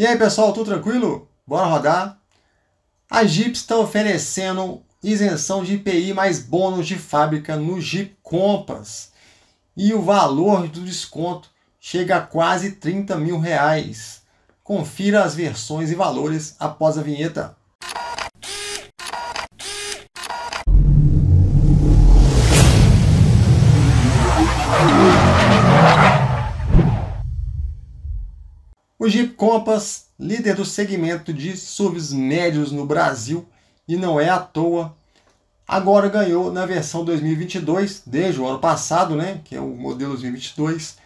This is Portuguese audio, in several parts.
E aí pessoal, tudo tranquilo? Bora rodar? A Jeep está oferecendo isenção de IPI mais bônus de fábrica no Jeep Compass. E o valor do desconto chega a quase 30 mil reais. Confira as versões e valores após a vinheta. O Jeep Compass, líder do segmento de SUVs médios no Brasil, e não é à toa, agora ganhou na versão 2022, desde o ano passado, né, que é o modelo 2022,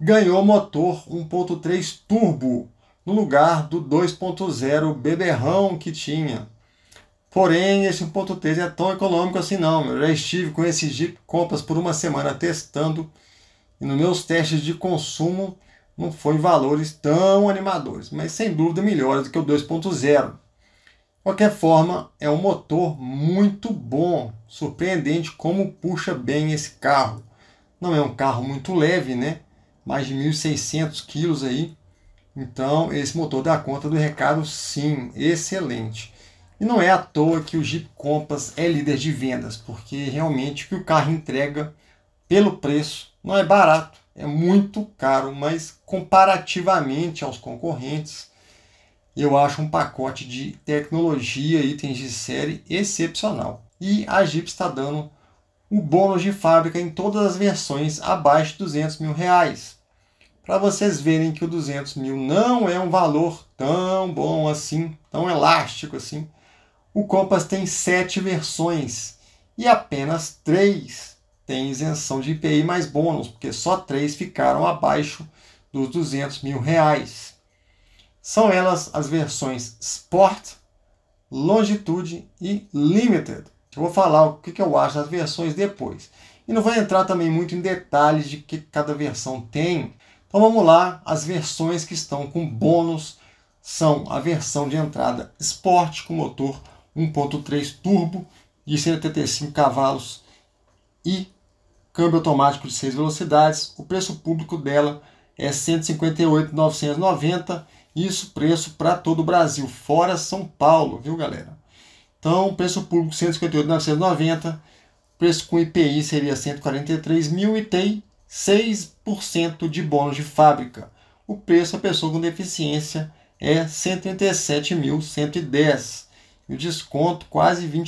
ganhou motor 1.3 turbo no lugar do 2.0 beberrão que tinha. Porém, esse 1.3 é tão econômico assim não. Eu já estive com esse Jeep Compass por uma semana testando e nos meus testes de consumo não foi valores tão animadores, mas sem dúvida melhores do que o 2.0. De qualquer forma, é um motor muito bom, surpreendente como puxa bem esse carro. Não é um carro muito leve, né? Mais de 1.600 quilos aí. Então, esse motor dá conta do recado, sim, excelente. E não é à toa que o Jeep Compass é líder de vendas, porque realmente o que o carro entrega pelo preço não é barato é muito caro, mas comparativamente aos concorrentes, eu acho um pacote de tecnologia e itens de série excepcional. E a Jeep está dando o bônus de fábrica em todas as versões abaixo de 200 mil reais. Para vocês verem que o 200 mil não é um valor tão bom assim, tão elástico assim, o Compass tem sete versões e apenas três tem isenção de IPI mais bônus, porque só três ficaram abaixo dos 200 mil reais. São elas as versões Sport, Longitude e Limited. Eu vou falar o que eu acho das versões depois. E não vou entrar também muito em detalhes de que cada versão tem. Então vamos lá, as versões que estão com bônus são a versão de entrada Sport com motor 1.3 turbo de 75 cavalos e câmbio automático de 6 velocidades, o preço público dela é 158,990, isso preço para todo o Brasil, fora São Paulo, viu galera? Então, preço público 158,990, preço com IPI seria 143 mil e tem 6% de bônus de fábrica. O preço a pessoa com deficiência é 137.110 e o desconto quase R$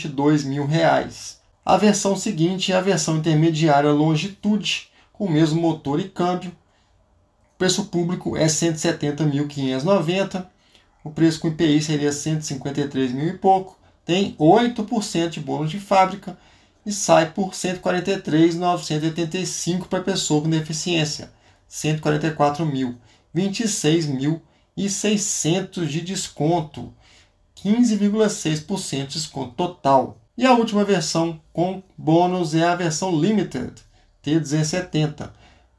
mil reais. A versão seguinte é a versão intermediária longitude, com o mesmo motor e câmbio. O preço público é 170.590, o preço com IPI seria 153 mil e pouco, tem 8% de bônus de fábrica e sai por 143.985 para pessoa com deficiência, R$ mil, mil e 600 de desconto, 15,6% de desconto total. E a última versão com bônus é a versão Limited T1070,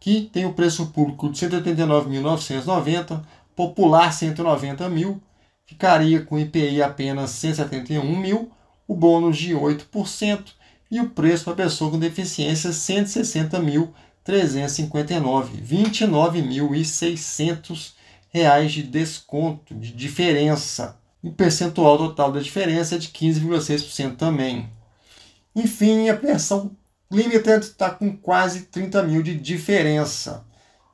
que tem o preço público de R$ 189.990, popular R$ 190.000, ficaria com IPI apenas R$ 171.000, o bônus de 8% e o preço para pessoa com deficiência R$ 160.359, R$ 29.600 de desconto, de diferença. O percentual total da diferença é de 15,6% também. Enfim, a versão Limited está com quase 30 mil de diferença.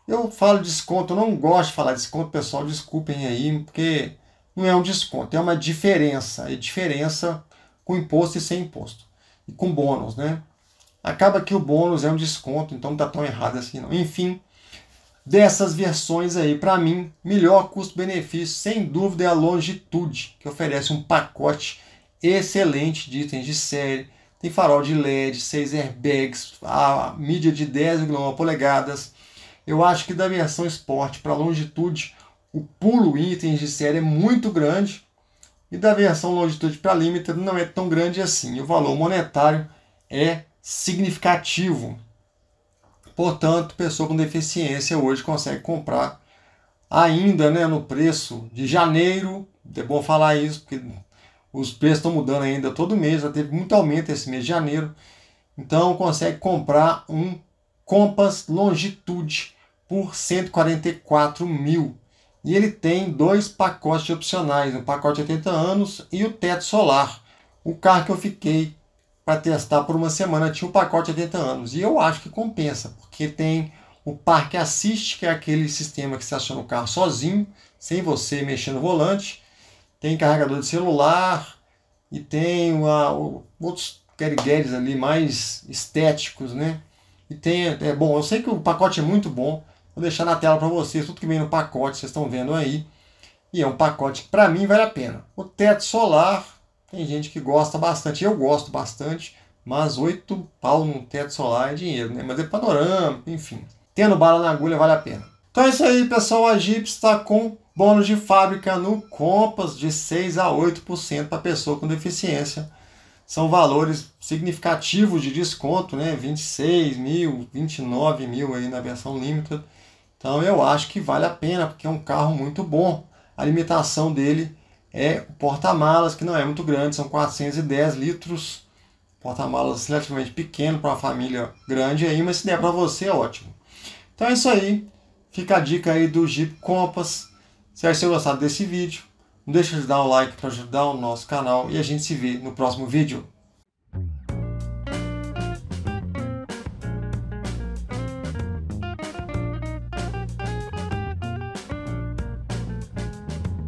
Eu falo desconto, eu não gosto de falar desconto, pessoal, desculpem aí, porque não é um desconto, é uma diferença. É diferença com imposto e sem imposto. E com bônus, né? Acaba que o bônus é um desconto, então não está tão errado assim não. Enfim, dessas versões aí, para mim, melhor custo-benefício, sem dúvida, é a Longitude, que oferece um pacote excelente de itens de série. Tem farol de LED, 6 airbags, a mídia de 10,1 polegadas. Eu acho que da versão Sport para Longitude, o pulo em itens de série é muito grande. E da versão Longitude para Limited não é tão grande assim. O valor monetário é significativo. Portanto, pessoa com deficiência hoje consegue comprar ainda né, no preço de janeiro. É bom falar isso, porque os preços estão mudando ainda todo mês, já teve muito aumento esse mês de janeiro. Então consegue comprar um Compass Longitude por 144 mil. E ele tem dois pacotes opcionais, um pacote de 80 anos e o teto solar. O carro que eu fiquei para testar por uma semana. Tinha o um pacote de 80 anos. E eu acho que compensa, porque tem o Parque Assist, que é aquele sistema que você aciona o carro sozinho, sem você mexer no volante. Tem carregador de celular e tem uma, outros carigueres ali mais estéticos, né? E tem, é bom, eu sei que o pacote é muito bom. Vou deixar na tela para vocês tudo que vem no pacote, vocês estão vendo aí. E é um pacote que para mim vale a pena. O teto solar, tem gente que gosta bastante, eu gosto bastante, mas oito pau num teto solar é dinheiro, né? Mas é panorâmico, enfim. Tendo bala na agulha vale a pena. Então é isso aí, pessoal. A Jeep está com bônus de fábrica no Compass de 6 a 8% para pessoa com deficiência. São valores significativos de desconto, né? 26 mil, 29 mil aí na versão limited. Então eu acho que vale a pena, porque é um carro muito bom. A limitação dele é o porta-malas, que não é muito grande, são 410 litros. Porta-malas relativamente pequeno para uma família grande aí, mas se der para você, é ótimo. Então é isso aí. Fica a dica aí do Jeep Compass. Se você gostar desse vídeo, não deixa de dar um like para ajudar o nosso canal e a gente se vê no próximo vídeo.